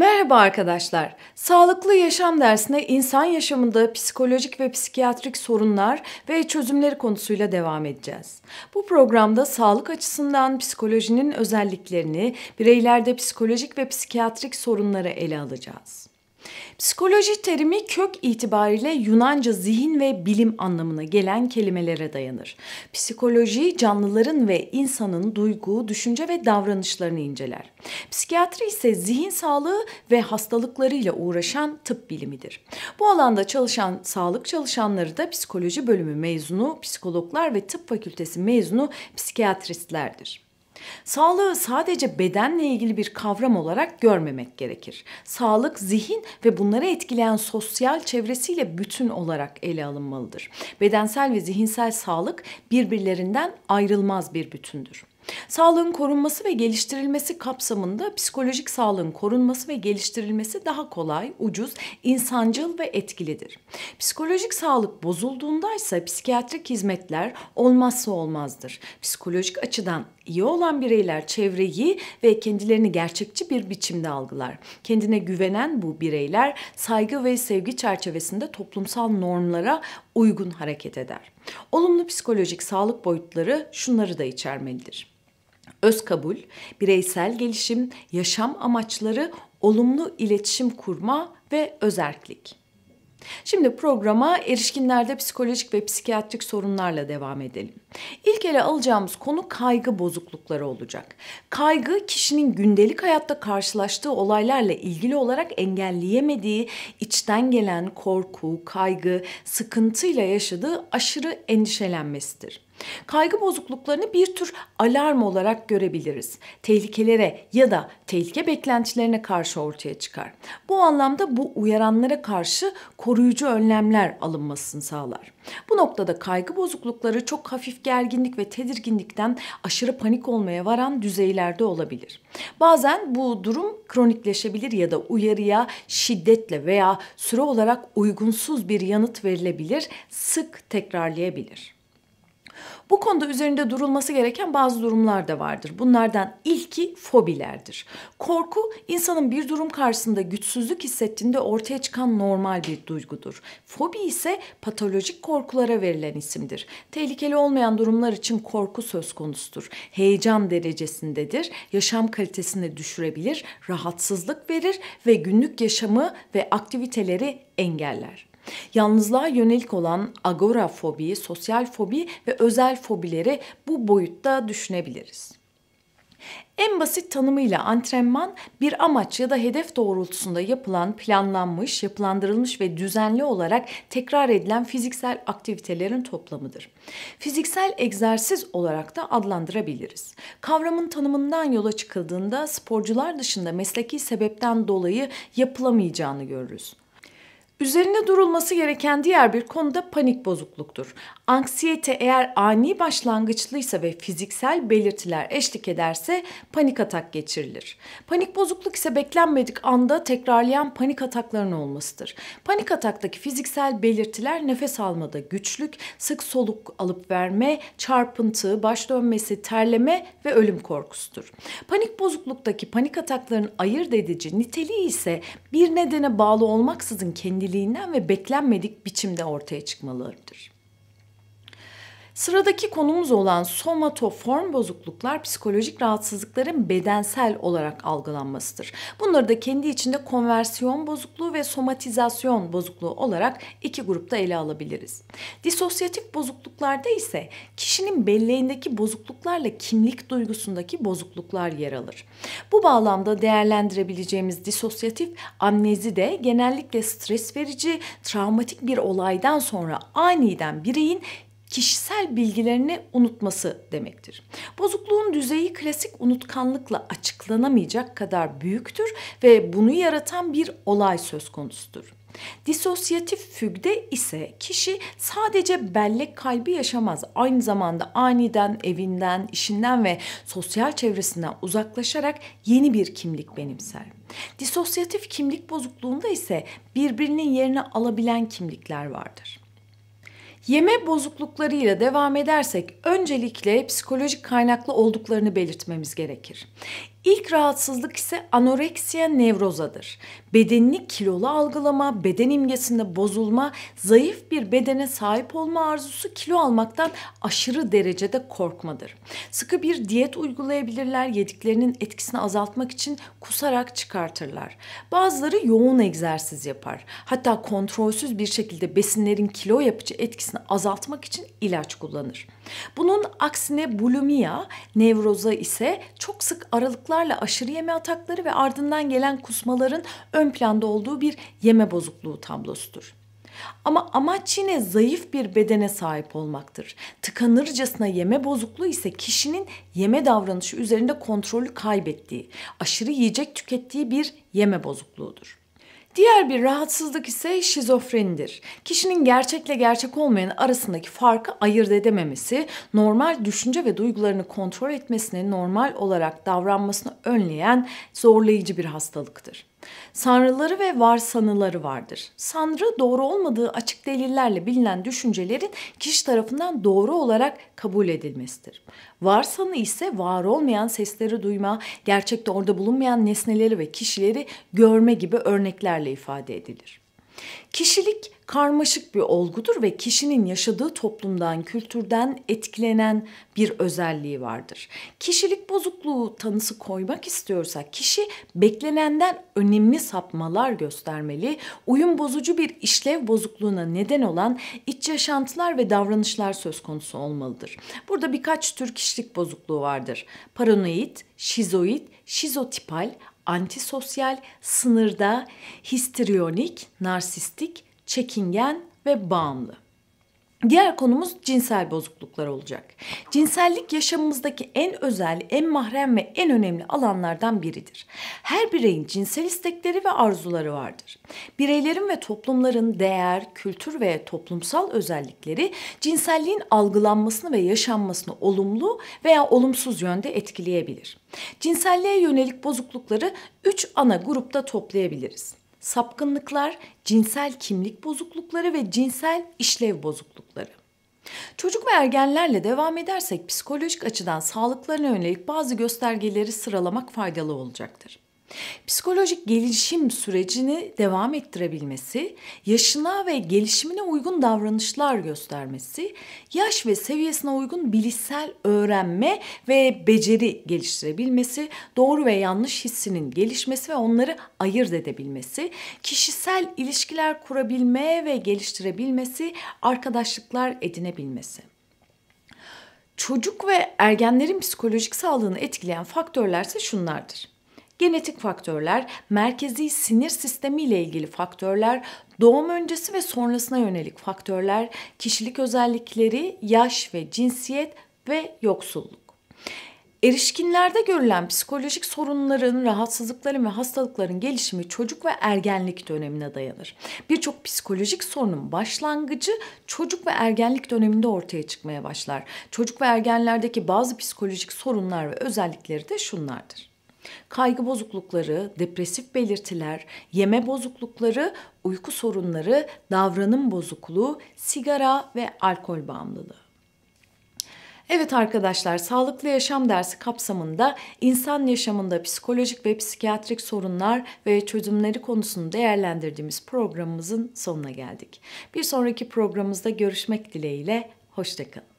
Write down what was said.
Merhaba arkadaşlar. Sağlıklı yaşam dersine insan yaşamında psikolojik ve psikiyatrik sorunlar ve çözümleri konusuyla devam edeceğiz. Bu programda sağlık açısından psikolojinin özelliklerini, bireylerde psikolojik ve psikiyatrik sorunları ele alacağız. Psikoloji terimi kök itibariyle Yunanca zihin ve bilim anlamına gelen kelimelere dayanır. Psikoloji canlıların ve insanın duygu, düşünce ve davranışlarını inceler. Psikiyatri ise zihin sağlığı ve hastalıklarıyla uğraşan tıp bilimidir. Bu alanda çalışan sağlık çalışanları da psikoloji bölümü mezunu, psikologlar ve tıp fakültesi mezunu psikiyatristlerdir. Sağlığı sadece bedenle ilgili bir kavram olarak görmemek gerekir. Sağlık zihin ve bunları etkileyen sosyal çevresiyle bütün olarak ele alınmalıdır. Bedensel ve zihinsel sağlık birbirlerinden ayrılmaz bir bütündür. Sağlığın korunması ve geliştirilmesi kapsamında psikolojik sağlığın korunması ve geliştirilmesi daha kolay, ucuz, insancıl ve etkilidir. Psikolojik sağlık bozulduğunda ise psikiyatrik hizmetler olmazsa olmazdır. Psikolojik açıdan iyi olan bireyler çevreyi ve kendilerini gerçekçi bir biçimde algılar. Kendine güvenen bu bireyler saygı ve sevgi çerçevesinde toplumsal normlara uygun hareket eder. Olumlu psikolojik sağlık boyutları şunları da içermelidir öz kabul, bireysel gelişim, yaşam amaçları, olumlu iletişim kurma ve özerklik. Şimdi programa erişkinlerde psikolojik ve psikiyatrik sorunlarla devam edelim. İlk ele alacağımız konu kaygı bozuklukları olacak. Kaygı kişinin gündelik hayatta karşılaştığı olaylarla ilgili olarak engelleyemediği içten gelen korku, kaygı, sıkıntıyla yaşadığı aşırı endişelenmesidir. Kaygı bozukluklarını bir tür alarm olarak görebiliriz. Tehlikelere ya da tehlike beklentilerine karşı ortaya çıkar. Bu anlamda bu uyaranlara karşı koruyucu önlemler alınmasını sağlar. Bu noktada kaygı bozuklukları çok hafif gerginlik ve tedirginlikten aşırı panik olmaya varan düzeylerde olabilir. Bazen bu durum kronikleşebilir ya da uyarıya şiddetle veya süre olarak uygunsuz bir yanıt verilebilir, sık tekrarlayabilir. Bu konuda üzerinde durulması gereken bazı durumlar da vardır. Bunlardan ilki fobilerdir. Korku insanın bir durum karşısında güçsüzlük hissettiğinde ortaya çıkan normal bir duygudur. Fobi ise patolojik korkulara verilen isimdir. Tehlikeli olmayan durumlar için korku söz konusudur. Heyecan derecesindedir, yaşam kalitesini düşürebilir, rahatsızlık verir ve günlük yaşamı ve aktiviteleri engeller. Yalnızlığa yönelik olan agorafobi, sosyal fobi ve özel fobileri bu boyutta düşünebiliriz. En basit tanımıyla antrenman bir amaç ya da hedef doğrultusunda yapılan, planlanmış, yapılandırılmış ve düzenli olarak tekrar edilen fiziksel aktivitelerin toplamıdır. Fiziksel egzersiz olarak da adlandırabiliriz. Kavramın tanımından yola çıkıldığında sporcular dışında mesleki sebepten dolayı yapılamayacağını görürüz. Üzerinde durulması gereken diğer bir konu da panik bozukluktur. Anksiyete eğer ani başlangıçlıysa ve fiziksel belirtiler eşlik ederse panik atak geçirilir. Panik bozukluk ise beklenmedik anda tekrarlayan panik atakların olmasıdır. Panik ataktaki fiziksel belirtiler nefes almada güçlük, sık soluk alıp verme, çarpıntı, baş dönmesi, terleme ve ölüm korkusudur. Panik bozukluktaki panik atakların ayırt edici niteliği ise bir nedene bağlı olmaksızın kendini önemliliğinden ve beklenmedik biçimde ortaya çıkmalarıdır. Sıradaki konumuz olan somatoform bozukluklar psikolojik rahatsızlıkların bedensel olarak algılanmasıdır. Bunları da kendi içinde konversiyon bozukluğu ve somatizasyon bozukluğu olarak iki grupta ele alabiliriz. Disosyatif bozukluklarda ise kişinin belleğindeki bozukluklarla kimlik duygusundaki bozukluklar yer alır. Bu bağlamda değerlendirebileceğimiz disosyatif amnezi de genellikle stres verici, travmatik bir olaydan sonra aniden bireyin kişisel bilgilerini unutması demektir. Bozukluğun düzeyi klasik unutkanlıkla açıklanamayacak kadar büyüktür ve bunu yaratan bir olay söz konusudur. Disosyatif fügde ise kişi sadece bellek kaybı yaşamaz. Aynı zamanda aniden evinden, işinden ve sosyal çevresinden uzaklaşarak yeni bir kimlik benimser. Disosyatif kimlik bozukluğunda ise birbirinin yerini alabilen kimlikler vardır. Yeme bozukluklarıyla devam edersek öncelikle psikolojik kaynaklı olduklarını belirtmemiz gerekir. İlk rahatsızlık ise anoreksiya nevrozadır. Bedenini kilolu algılama, beden imgesinde bozulma, zayıf bir bedene sahip olma arzusu kilo almaktan aşırı derecede korkmadır. Sıkı bir diyet uygulayabilirler, yediklerinin etkisini azaltmak için kusarak çıkartırlar. Bazıları yoğun egzersiz yapar. Hatta kontrolsüz bir şekilde besinlerin kilo yapıcı etkisini azaltmak için ilaç kullanır. Bunun aksine bulimia, nevroza ise çok sık aralıklı bozukluklarla aşırı yeme atakları ve ardından gelen kusmaların ön planda olduğu bir yeme bozukluğu tablosudur. Ama amaç yine zayıf bir bedene sahip olmaktır. Tıkanırcasına yeme bozukluğu ise kişinin yeme davranışı üzerinde kontrolü kaybettiği, aşırı yiyecek tükettiği bir yeme bozukluğudur. Diğer bir rahatsızlık ise şizofrenidir. Kişinin gerçekle gerçek olmayan arasındaki farkı ayırt edememesi, normal düşünce ve duygularını kontrol etmesine normal olarak davranmasını önleyen zorlayıcı bir hastalıktır. Sanrıları ve varsanıları vardır. Sanrı doğru olmadığı açık delillerle bilinen düşüncelerin kişi tarafından doğru olarak kabul edilmesidir. Varsanı ise var olmayan sesleri duyma, gerçekte orada bulunmayan nesneleri ve kişileri görme gibi örneklerle ifade edilir. Kişilik karmaşık bir olgudur ve kişinin yaşadığı toplumdan, kültürden etkilenen bir özelliği vardır. Kişilik bozukluğu tanısı koymak istiyorsak kişi beklenenden önemli sapmalar göstermeli, uyum bozucu bir işlev bozukluğuna neden olan iç yaşantılar ve davranışlar söz konusu olmalıdır. Burada birkaç tür kişilik bozukluğu vardır. Paranoid, şizoid, şizotipal, antisosyal, sınırda, histriyonik, narsistik, çekingen ve bağımlı. Diğer konumuz cinsel bozukluklar olacak. Cinsellik yaşamımızdaki en özel, en mahrem ve en önemli alanlardan biridir. Her bireyin cinsel istekleri ve arzuları vardır. Bireylerin ve toplumların değer, kültür ve toplumsal özellikleri cinselliğin algılanmasını ve yaşanmasını olumlu veya olumsuz yönde etkileyebilir. Cinselliğe yönelik bozuklukları 3 ana grupta toplayabiliriz sapkınlıklar, cinsel kimlik bozuklukları ve cinsel işlev bozuklukları. Çocuk ve ergenlerle devam edersek psikolojik açıdan sağlıklarına yönelik bazı göstergeleri sıralamak faydalı olacaktır. Psikolojik gelişim sürecini devam ettirebilmesi, yaşına ve gelişimine uygun davranışlar göstermesi, yaş ve seviyesine uygun bilişsel öğrenme ve beceri geliştirebilmesi, doğru ve yanlış hissinin gelişmesi ve onları ayırt edebilmesi, kişisel ilişkiler kurabilme ve geliştirebilmesi, arkadaşlıklar edinebilmesi. Çocuk ve ergenlerin psikolojik sağlığını etkileyen faktörler ise şunlardır genetik faktörler, merkezi sinir sistemi ile ilgili faktörler, doğum öncesi ve sonrasına yönelik faktörler, kişilik özellikleri, yaş ve cinsiyet ve yoksulluk. Erişkinlerde görülen psikolojik sorunların, rahatsızlıkların ve hastalıkların gelişimi çocuk ve ergenlik dönemine dayanır. Birçok psikolojik sorunun başlangıcı çocuk ve ergenlik döneminde ortaya çıkmaya başlar. Çocuk ve ergenlerdeki bazı psikolojik sorunlar ve özellikleri de şunlardır. Kaygı bozuklukları, depresif belirtiler, yeme bozuklukları, uyku sorunları, davranım bozukluğu, sigara ve alkol bağımlılığı. Evet arkadaşlar, sağlıklı yaşam dersi kapsamında insan yaşamında psikolojik ve psikiyatrik sorunlar ve çözümleri konusunu değerlendirdiğimiz programımızın sonuna geldik. Bir sonraki programımızda görüşmek dileğiyle, hoşçakalın.